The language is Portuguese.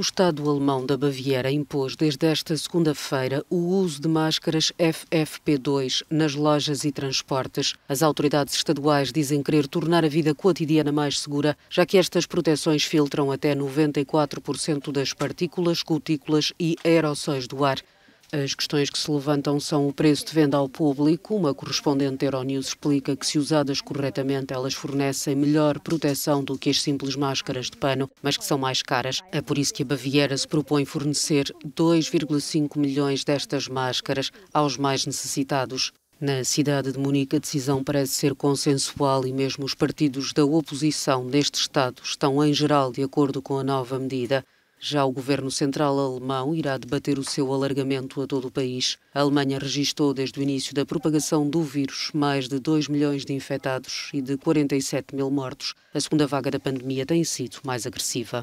O Estado alemão da Baviera impôs desde esta segunda-feira o uso de máscaras FFP2 nas lojas e transportes. As autoridades estaduais dizem querer tornar a vida cotidiana mais segura, já que estas proteções filtram até 94% das partículas, cutículas e aerossóis do ar. As questões que se levantam são o preço de venda ao público. Uma correspondente Euronews explica que, se usadas corretamente, elas fornecem melhor proteção do que as simples máscaras de pano, mas que são mais caras. É por isso que a Baviera se propõe fornecer 2,5 milhões destas máscaras aos mais necessitados. Na cidade de Munique, a decisão parece ser consensual e mesmo os partidos da oposição neste Estado estão, em geral, de acordo com a nova medida. Já o governo central alemão irá debater o seu alargamento a todo o país. A Alemanha registrou desde o início da propagação do vírus mais de 2 milhões de infectados e de 47 mil mortos. A segunda vaga da pandemia tem sido mais agressiva.